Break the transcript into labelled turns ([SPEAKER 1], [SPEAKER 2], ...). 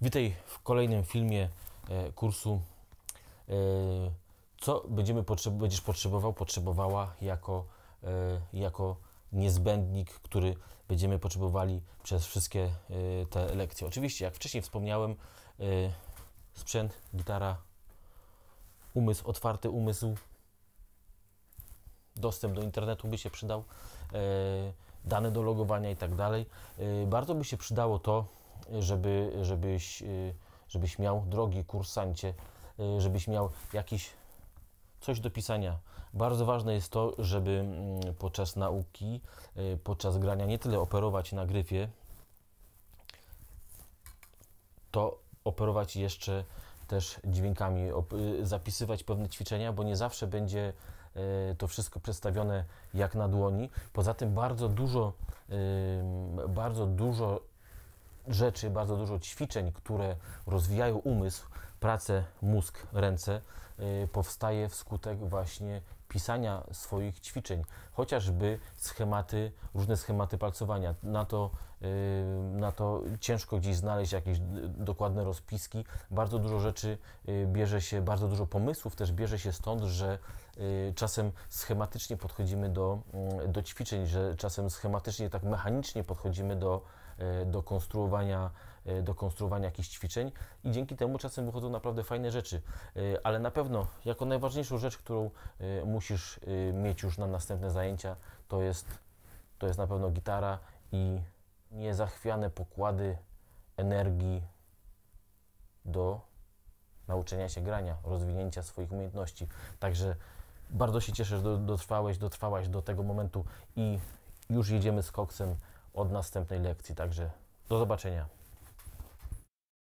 [SPEAKER 1] Witaj w kolejnym filmie e, kursu e, co będziemy będziesz potrzebował, potrzebowała jako, e, jako niezbędnik, który będziemy potrzebowali przez wszystkie te lekcje. Oczywiście, jak wcześniej wspomniałem, sprzęt, gitara, umysł, otwarty umysł, dostęp do internetu by się przydał, dane do logowania i tak dalej. Bardzo by się przydało to, żeby, żebyś, y, żebyś miał, drogi kursancie, y, żebyś miał jakiś coś do pisania. Bardzo ważne jest to, żeby mm, podczas nauki, y, podczas grania nie tyle operować na gryfie, to operować jeszcze też dźwiękami, zapisywać pewne ćwiczenia, bo nie zawsze będzie to wszystko przedstawione jak na dłoni. Poza tym bardzo dużo, bardzo dużo rzeczy, bardzo dużo ćwiczeń, które rozwijają umysł, pracę, mózg, ręce, y, powstaje wskutek właśnie pisania swoich ćwiczeń, chociażby schematy, różne schematy palcowania. Na to, y, na to ciężko gdzieś znaleźć jakieś dokładne rozpiski. Bardzo dużo rzeczy y, bierze się, bardzo dużo pomysłów też bierze się stąd, że y, czasem schematycznie podchodzimy do, mm, do ćwiczeń, że czasem schematycznie, tak mechanicznie podchodzimy do, do konstruowania do konstruowania jakichś ćwiczeń i dzięki temu czasem wychodzą naprawdę fajne rzeczy. Ale na pewno, jako najważniejszą rzecz, którą musisz y, mieć już na następne zajęcia, to jest, to jest na pewno gitara i niezachwiane pokłady energii do nauczenia się grania, rozwinięcia swoich umiejętności. Także bardzo się cieszę, że dotrwałeś, dotrwałaś do tego momentu i już jedziemy z koksem od następnej lekcji. Także do zobaczenia.